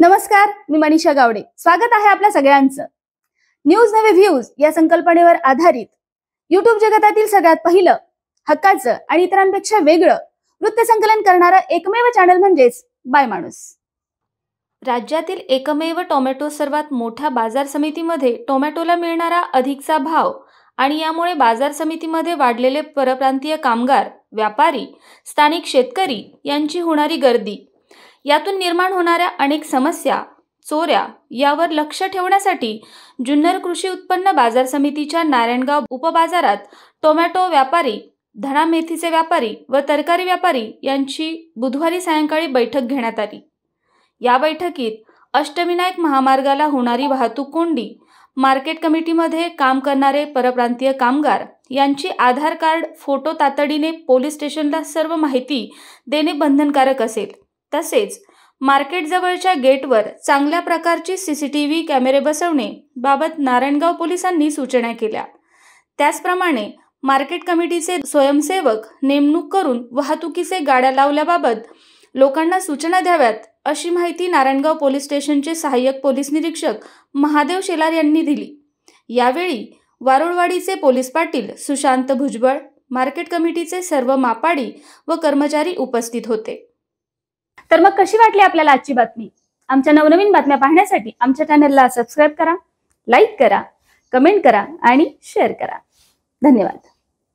नमस्कार मी मनीषा गावडे स्वागत आहे आपल्या सगळ्यांचं न्यूज नवे व्ह्यूज या संकल्पनेवर आधारित युट्यूब जगतातील सगळ्यात पहिलं हक्काचं आणि इतरांपेक्षा वेगळं वृत्त संकलन करणारं एकमेव चॅनल म्हणजेच बाय माणूस राज्यातील एकमेव टोमॅटो सर्वात मोठ्या बाजार समितीमध्ये टोमॅटोला मिळणारा अधिकचा भाव आणि यामुळे बाजार समितीमध्ये वाढलेले परप्रांतीय कामगार व्यापारी स्थानिक शेतकरी यांची होणारी गर्दी यातून निर्माण होणाऱ्या अनेक समस्या चोऱ्या यावर लक्ष ठेवण्यासाठी जुन्नर कृषी उत्पन्न बाजार समितीच्या नारायणगाव उपबाजारात टोमॅटो व्यापारी धणा मेथीचे व्यापारी व तरकारी व्यापारी यांची बुधवारी सायंकाळी बैठक घेण्यात आली या बैठकीत अष्टविनायक महामार्गाला होणारी वाहतूक कोंडी मार्केट कमिटीमध्ये काम करणारे परप्रांतीय कामगार यांची आधार कार्ड फोटो तातडीने पोलीस स्टेशनला सर्व माहिती देणे बंधनकारक असेल तसेच मार्केट जवळच्या गेटवर चांगल्या प्रकारची सीसीटीव्ही कॅमेरे बसवणे बाबत नारायणगाव पोलिसांनी सूचना केल्या त्याचप्रमाणे मार्केट कमिटीचे स्वयंसेवक नेमणूक करून वाहतुकीचे गाड्या लावल्याबाबत लोकांना सूचना द्याव्यात अशी माहिती नारायणगाव पोलीस स्टेशनचे सहाय्यक पोलीस निरीक्षक महादेव शेलार यांनी दिली यावेळी वारुळवाडीचे पोलीस पाटील सुशांत भुजबळ मार्केट कमिटीचे सर्व मापाडी व कर्मचारी उपस्थित होते तर मग कशी वाटली आपल्याला आजची बातमी आमच्या नवनवीन बातम्या पाहण्यासाठी आमच्या चॅनलला सबस्क्राईब करा लाईक करा कमेंट करा आणि शेअर करा धन्यवाद